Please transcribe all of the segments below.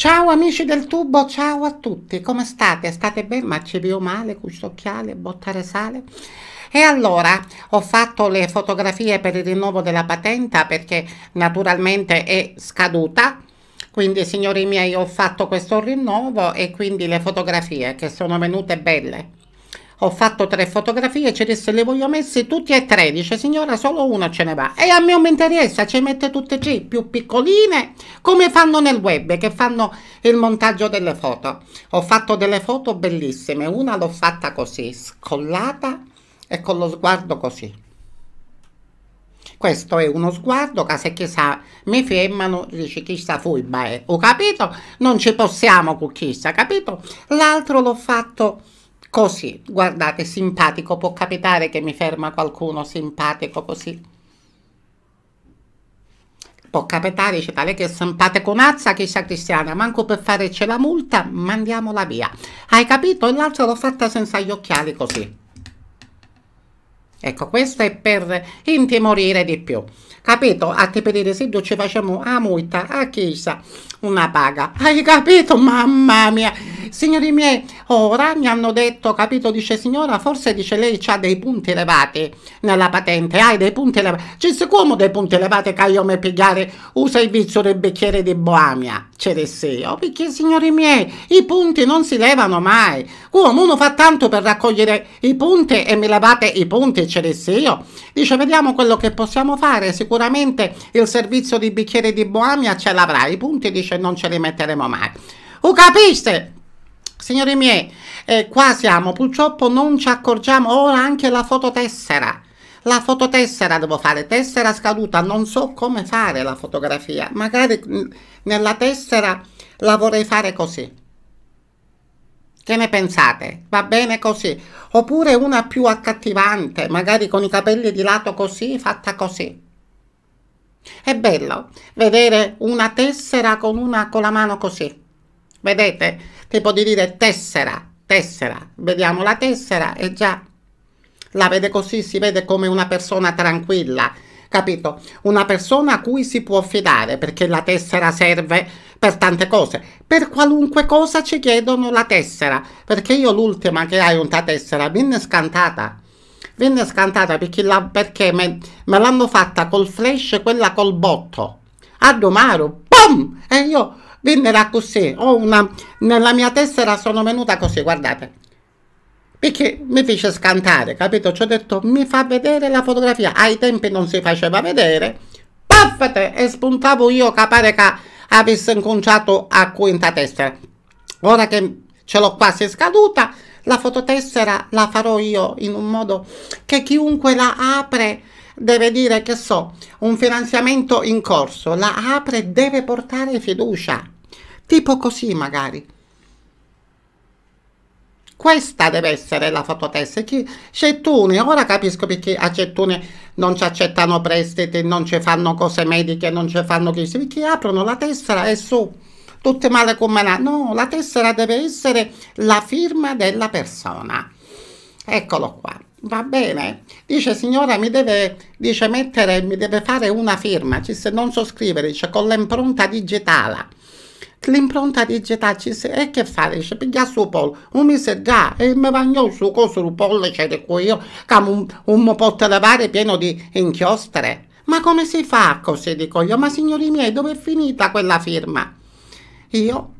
Ciao amici del tubo, ciao a tutti, come state? State bene? Ma ci Marcipio male, occhiale, bottare sale? E allora ho fatto le fotografie per il rinnovo della patente perché naturalmente è scaduta, quindi signori miei ho fatto questo rinnovo e quindi le fotografie che sono venute belle, ho fatto tre fotografie, ci disse le voglio messe tutte e tre, dice signora solo una ce ne va. E a mio non mi interessa, ci mette tutte e tre, più piccoline, come fanno nel web, che fanno il montaggio delle foto. Ho fatto delle foto bellissime, una l'ho fatta così, scollata e con lo sguardo così. Questo è uno sguardo che se chissà mi fermano, dice chissà furba è, ho capito? Non ci possiamo con chissà, capito? L'altro l'ho fatto Così, guardate, simpatico, può capitare che mi ferma qualcuno simpatico così. Può capitare, dice tale che è simpaticonazza, chissà cristiana, manco per fare c'è la multa, mandiamola via. Hai capito? E l'altro l'ho fatta senza gli occhiali così. Ecco, questo è per intimorire di più. Capito? A te per i residui ci facciamo a multa, a chissà, una paga. Hai capito, mamma mia? Signori miei, ora mi hanno detto, capito, dice signora, forse dice lei ha dei punti elevati nella patente, hai dei punti elevati. Ci siccome dei punti elevati che io mi pigliare usa il vizio del bicchiere di Boamia, ce ne io, oh, perché signori miei, i punti non si levano mai. Come uno fa tanto per raccogliere i punti e mi levate i punti, ce ne io. Dice, vediamo quello che possiamo fare, sicuramente il servizio di bicchiere di Boamia ce l'avrà, i punti dice dice non ce li metteremo mai. Lo capiste? Signori miei, eh, qua siamo, purtroppo non ci accorgiamo, ora anche la fototessera. La fototessera devo fare, tessera scaduta, non so come fare la fotografia, magari mm, nella tessera la vorrei fare così. Che ne pensate? Va bene così? Oppure una più accattivante, magari con i capelli di lato così, fatta così. È bello vedere una tessera con, una, con la mano così. Vedete? Tipo di dire tessera, tessera. Vediamo la tessera e già la vede così, si vede come una persona tranquilla, capito? Una persona a cui si può fidare perché la tessera serve per tante cose. Per qualunque cosa ci chiedono la tessera, perché io l'ultima che hai una tessera viene scantata venne scantata perché, la, perché me, me l'hanno fatta col flash quella col botto a Domaro boom! e io vennero così ho una, nella mia tessera sono venuta così guardate perché mi fece scantare capito ci ho detto mi fa vedere la fotografia ai tempi non si faceva vedere paffate e spuntavo io che pare che avesse inconciato a quinta testa ora che ce l'ho quasi scaduta la fototessera la farò io in un modo che chiunque la apre deve dire che so, un finanziamento in corso, la apre deve portare fiducia. Tipo così magari. Questa deve essere la fototessa. Chi Cettune, ora capisco perché a Cettune non ci accettano prestiti, non ci fanno cose mediche, non ci fanno chissà. Perché aprono la tessera e su tutte male comandate. No, la tessera deve essere la firma della persona. Eccolo qua. Va bene, dice signora mi deve, dice, mettere, mi deve fare una firma, ci se non so scrivere, dice con l'impronta digitale. L'impronta digitale ci se, e che fare? Dice piglia su pollo, un mese già e mi bagno su coso su pollice di qui io, come un, un potte da pieno di inchiostre. Ma come si fa così? Dico io, ma signori miei, dove è finita quella firma? Io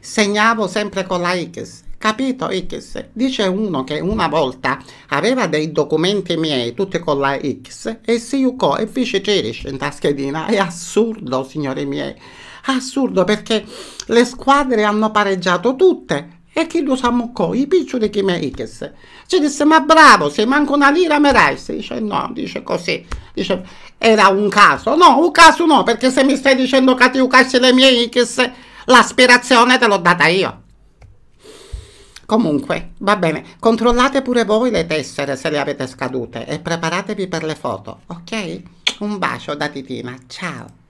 segnavo sempre con la X, capito X? Dice uno che una volta aveva dei documenti miei, tutti con la X, e si yucò e fece cerish in taschedina. È assurdo, signori miei. Assurdo perché le squadre hanno pareggiato tutte e chi lo sa mocco, i piccioli che mi disse, ci disse ma bravo, se manco una lira mi resti, dice no, dice così, dice era un caso, no, un caso no, perché se mi stai dicendo che ti ucassi le mie X, l'aspirazione te l'ho data io. Comunque, va bene, controllate pure voi le tessere se le avete scadute e preparatevi per le foto, ok? Un bacio da titina, ciao!